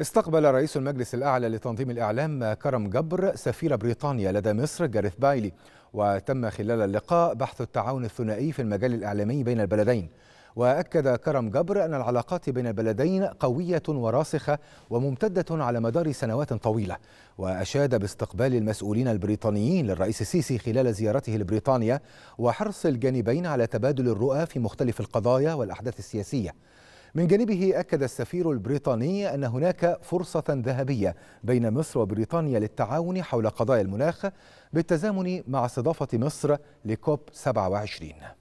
استقبل رئيس المجلس الأعلى لتنظيم الإعلام كرم جبر سفير بريطانيا لدى مصر جاريث بايلي وتم خلال اللقاء بحث التعاون الثنائي في المجال الإعلامي بين البلدين وأكد كرم جبر أن العلاقات بين البلدين قوية وراسخة وممتدة على مدار سنوات طويلة وأشاد باستقبال المسؤولين البريطانيين للرئيس السيسي خلال زيارته لبريطانيا وحرص الجانبين على تبادل الرؤى في مختلف القضايا والأحداث السياسية من جانبه أكد السفير البريطاني أن هناك فرصة ذهبية بين مصر وبريطانيا للتعاون حول قضايا المناخ بالتزامن مع استضافة مصر لكوب 27